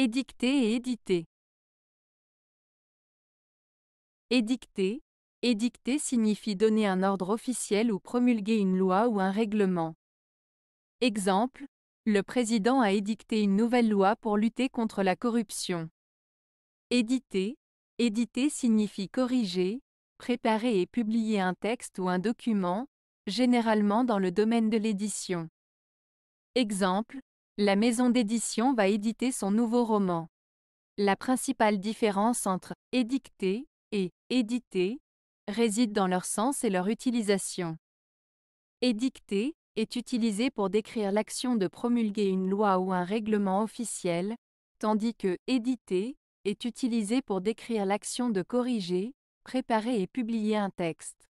Édicter et éditer. Édicter, édicter signifie donner un ordre officiel ou promulguer une loi ou un règlement. Exemple, le président a édicté une nouvelle loi pour lutter contre la corruption. Éditer, éditer signifie corriger, préparer et publier un texte ou un document, généralement dans le domaine de l'édition. Exemple, la maison d'édition va éditer son nouveau roman. La principale différence entre édicter et éditer réside dans leur sens et leur utilisation. Édicter est utilisé pour décrire l'action de promulguer une loi ou un règlement officiel, tandis que éditer est utilisé pour décrire l'action de corriger, préparer et publier un texte.